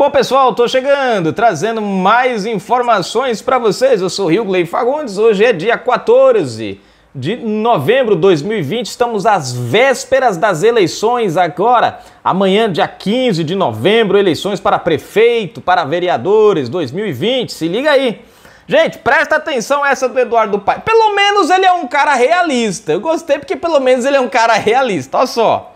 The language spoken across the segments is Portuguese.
Bom, pessoal, estou chegando, trazendo mais informações para vocês. Eu sou o Hilgley Fagundes, hoje é dia 14 de novembro de 2020, estamos às vésperas das eleições agora. Amanhã, dia 15 de novembro, eleições para prefeito, para vereadores 2020. Se liga aí. Gente, presta atenção essa do Eduardo Pai. Pelo menos ele é um cara realista. Eu gostei porque pelo menos ele é um cara realista. Olha só.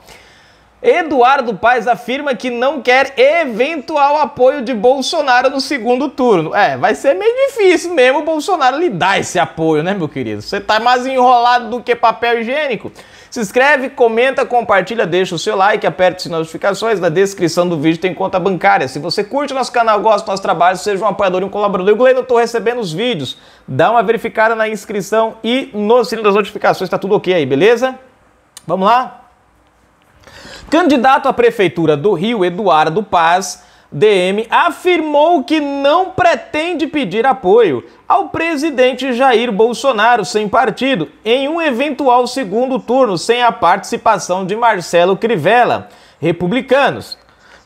Eduardo Paes afirma que não quer eventual apoio de Bolsonaro no segundo turno. É, vai ser meio difícil mesmo o Bolsonaro lhe dar esse apoio, né, meu querido? Você tá mais enrolado do que papel higiênico. Se inscreve, comenta, compartilha, deixa o seu like, aperte as notificações. Na descrição do vídeo tem conta bancária. Se você curte nosso canal, gosta do nosso trabalho, seja um apoiador e um colaborador. Eu, Glenn, tô recebendo os vídeos. Dá uma verificada na inscrição e no sino das notificações, tá tudo ok aí, beleza? Vamos lá? Candidato à Prefeitura do Rio, Eduardo Paz, DM, afirmou que não pretende pedir apoio ao presidente Jair Bolsonaro sem partido em um eventual segundo turno sem a participação de Marcelo Crivella, republicanos.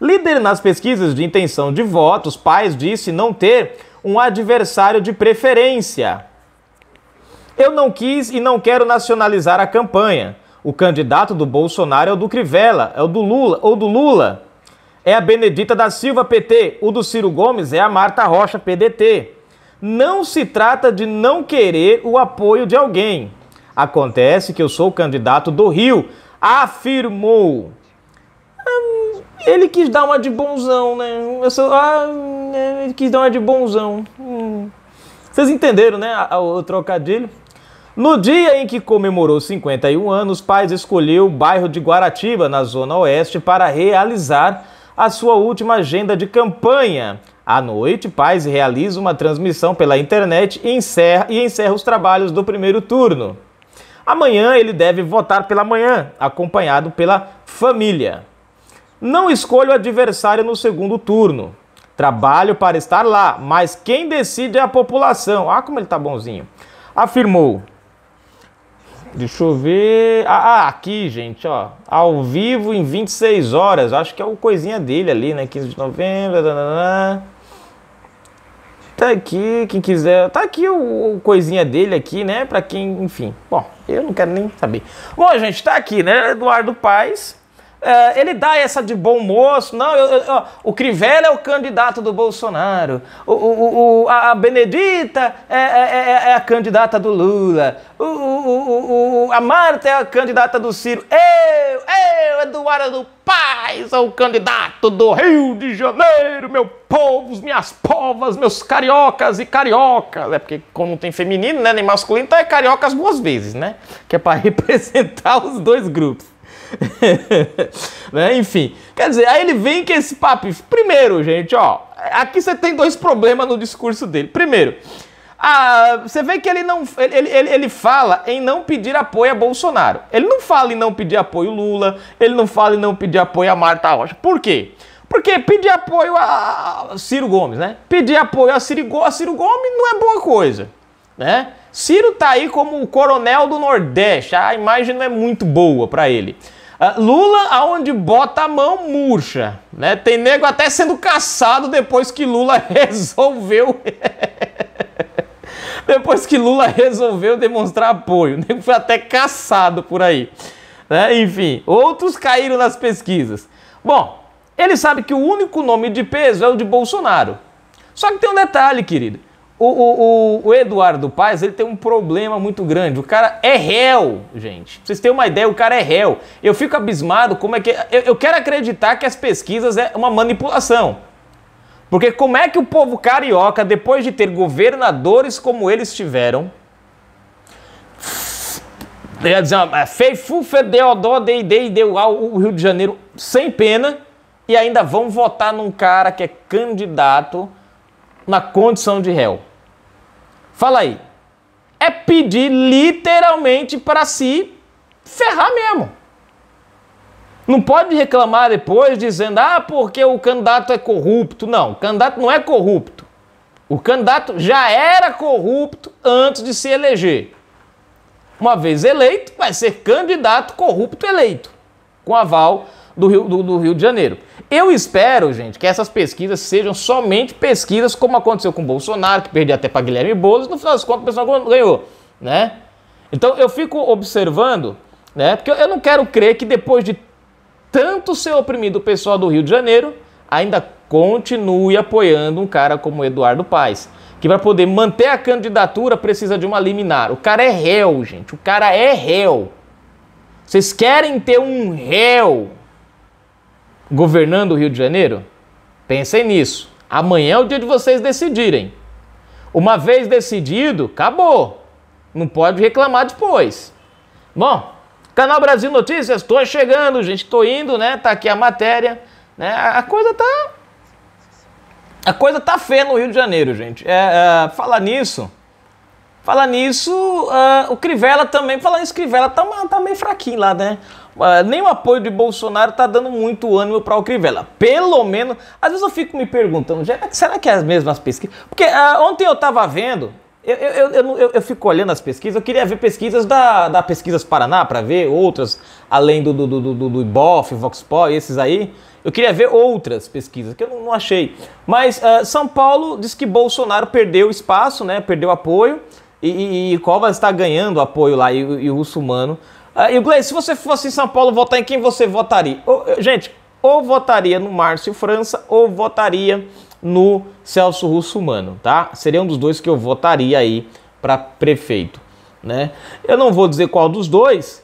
Líder nas pesquisas de intenção de votos, Paz disse não ter um adversário de preferência. Eu não quis e não quero nacionalizar a campanha. O candidato do Bolsonaro é o do Crivella, é o do Lula, ou do Lula. É a Benedita da Silva, PT. O do Ciro Gomes é a Marta Rocha, PDT. Não se trata de não querer o apoio de alguém. Acontece que eu sou o candidato do Rio, afirmou. Hum, ele quis dar uma de bonzão, né? Eu sou, ah, ele quis dar uma de bonzão. Hum. Vocês entenderam, né? O trocadilho. No dia em que comemorou 51 anos, Paz escolheu o bairro de Guaratiba, na Zona Oeste, para realizar a sua última agenda de campanha. À noite, Paz realiza uma transmissão pela internet e encerra, e encerra os trabalhos do primeiro turno. Amanhã ele deve votar pela manhã, acompanhado pela família. Não escolho adversário no segundo turno. Trabalho para estar lá, mas quem decide é a população. Ah, como ele tá bonzinho. Afirmou. Deixa eu ver. Ah, ah, aqui, gente, ó. Ao vivo em 26 horas. Acho que é o coisinha dele ali, né? 15 de novembro. Tá aqui, quem quiser. Tá aqui o, o, coisinha dele aqui, né? Pra quem, enfim. Bom, eu não quero nem saber. Bom, gente, tá aqui, né? Eduardo Paz é, ele dá essa de bom moço, não, eu, eu, ó, o Crivella é o candidato do Bolsonaro, o, o, o a Benedita é é, é, é, é, a candidata do Lula, o, o, a Marta é a candidata do Ciro, eu, eu, Eduardo Paz, sou é o candidato do Rio de Janeiro, meu povo, minhas povas, meus cariocas e cariocas, é porque como não tem feminino, né, nem masculino, então é cariocas duas vezes, né, que é para representar os dois grupos. né? Enfim, quer dizer, aí ele vem com esse papo. Primeiro, gente, ó, aqui você tem dois problemas no discurso dele. Primeiro, você vê que ele não ele, ele, ele fala em não pedir apoio a Bolsonaro. Ele não fala em não pedir apoio Lula, ele não fala em não pedir apoio a Marta Rocha. Por quê? Porque pedir apoio a Ciro Gomes, né? Pedir apoio a Ciro, a Ciro Gomes não é boa coisa, né? Ciro tá aí como o coronel do Nordeste, a imagem não é muito boa para ele. Ah, Lula, aonde bota a mão, murcha. Né? Tem nego até sendo caçado depois que Lula resolveu. depois que Lula resolveu demonstrar apoio. O nego foi até caçado por aí. Né? Enfim, outros caíram nas pesquisas. Bom, ele sabe que o único nome de peso é o de Bolsonaro. Só que tem um detalhe, querido. O, o, o, Eduardo Paes, ele tem um problema muito grande. O cara é réu, gente. Pra vocês terem uma ideia, o cara é réu. Eu fico abismado como é que... Eu, eu quero acreditar que as pesquisas é uma manipulação. Porque como é que o povo carioca, depois de ter governadores como eles tiveram... É, Feifu, Fedeodó, Dei, Dei, Deu ao Rio de Janeiro sem pena e ainda vão votar num cara que é candidato na condição de réu. Fala aí. É pedir literalmente para se ferrar mesmo. Não pode reclamar depois dizendo, ah, porque o candidato é corrupto. Não, o candidato não é corrupto. O candidato já era corrupto antes de se eleger. Uma vez eleito, vai ser candidato corrupto eleito, com aval do Rio, do, do Rio de Janeiro. Eu espero, gente, que essas pesquisas sejam somente pesquisas como aconteceu com o Bolsonaro, que perdeu até para Guilherme Boulos, no final das contas o pessoal ganhou, né? Então eu fico observando, né? Porque eu não quero crer que depois de tanto ser oprimido o pessoal do Rio de Janeiro, ainda continue apoiando um cara como Eduardo Paes, que para poder manter a candidatura precisa de uma liminar. O cara é réu, gente. O cara é réu. Vocês querem ter um réu governando o Rio de Janeiro? Pensem nisso. Amanhã é o dia de vocês decidirem. Uma vez decidido, acabou. Não pode reclamar depois. Bom, Canal Brasil Notícias, estou chegando, gente, estou indo, né? Tá aqui a matéria, né? A coisa tá a coisa tá feia no Rio de Janeiro, gente. É, é falar nisso, Falar nisso, uh, o Crivella também, falar nisso, Crivella tá, tá meio fraquinho lá, né? Uh, nem o apoio de Bolsonaro tá dando muito ânimo para o Crivella. Pelo menos, às vezes eu fico me perguntando, será que é as mesmas pesquisas? Porque uh, ontem eu tava vendo, eu, eu, eu, eu, eu, fico olhando as pesquisas, eu queria ver pesquisas da, da Pesquisas Paraná para ver outras, além do, do, do, do, do Ibope, esses aí. Eu queria ver outras pesquisas, que eu não, não achei. Mas uh, São Paulo diz que Bolsonaro perdeu espaço, né? Perdeu apoio. E, e, e Covas está ganhando apoio lá, e, e o Russumano. Ah, e o Gleice, se você fosse em São Paulo votar em quem você votaria? Ou, gente, ou votaria no Márcio França ou votaria no Celso Russumano, tá? Seria um dos dois que eu votaria aí para prefeito, né? Eu não vou dizer qual dos dois,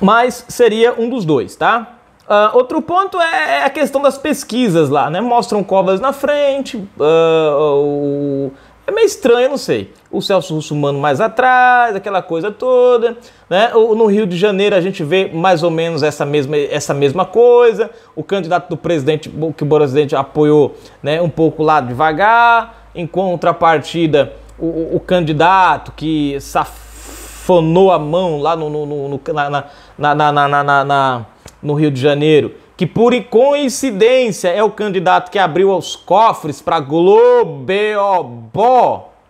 mas seria um dos dois, tá? Uh, outro ponto é, é a questão das pesquisas lá, né? Mostram covas na frente, uh, o... é meio estranho, não sei. O Celso Russumano mais atrás, aquela coisa toda, né? No Rio de Janeiro a gente vê mais ou menos essa mesma, essa mesma coisa. O candidato do presidente, que o presidente apoiou, né? Um pouco lá devagar. Em contrapartida, o, o candidato que safonou a mão lá no, no, no na, na, na, na no Rio de Janeiro, que por coincidência é o candidato que abriu os cofres para Globo,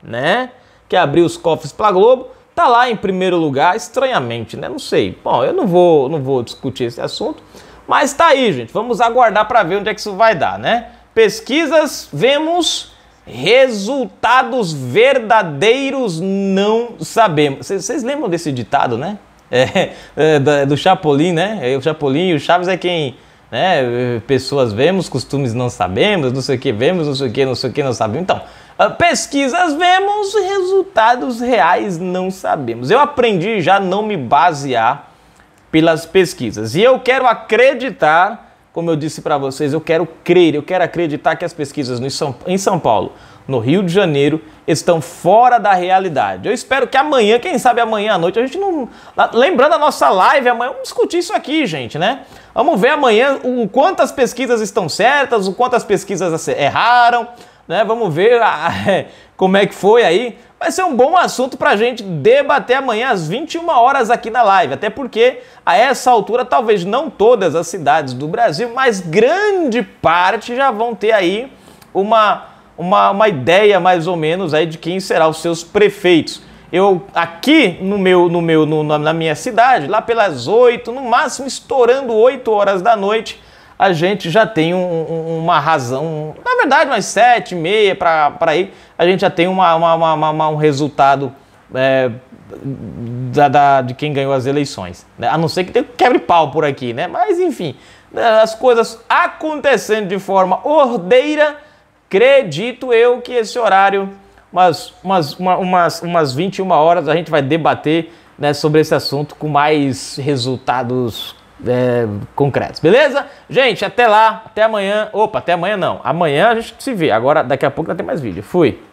né? Que abriu os cofres para Globo, tá lá em primeiro lugar, estranhamente, né? Não sei. Bom, eu não vou, não vou discutir esse assunto, mas tá aí, gente. Vamos aguardar para ver onde é que isso vai dar, né? Pesquisas, vemos resultados verdadeiros não sabemos. Vocês lembram desse ditado, né? é, é, do Chapolin, né? É, o Chapolin e o Chaves é quem, né? Pessoas vemos, costumes não sabemos, não sei o que vemos, não sei o que, não sei o que não sabemos. Então, ah, pesquisas vemos, resultados reais não sabemos. Eu aprendi já não me basear pelas pesquisas e eu quero acreditar como eu disse para vocês, eu quero crer, eu quero acreditar que as pesquisas em São Paulo, no Rio de Janeiro, estão fora da realidade. Eu espero que amanhã, quem sabe amanhã à noite, a gente não. Lembrando a nossa live amanhã, vamos discutir isso aqui, gente, né? Vamos ver amanhã o quantas pesquisas estão certas, o quantas pesquisas erraram né? Vamos ver a, ah, como é que foi aí. Vai ser um bom assunto para a gente debater amanhã às 21 horas aqui na live. Até porque, a essa altura, talvez não todas as cidades do Brasil, mas grande parte já vão ter aí uma, uma, uma ideia mais ou menos aí de quem será os seus prefeitos. Eu aqui no meu, no meu no, na minha cidade, lá pelas 8, no máximo estourando 8 horas da noite, a gente já tem um, um, uma razão, verdade, umas sete, meia para aí, a gente já tem uma, uma, uma, um resultado é, da, da, de quem ganhou as eleições. Né? A não ser que tenha quebre-pau por aqui, né? Mas enfim, né, as coisas acontecendo de forma ordeira, acredito eu que esse horário, umas, umas, uma, umas, umas 21 horas, a gente vai debater né, sobre esse assunto com mais resultados é, concretos, beleza? Gente, até lá, até amanhã. Opa, até amanhã não. Amanhã a gente se vê. Agora, daqui a pouco vai ter mais vídeo. Fui.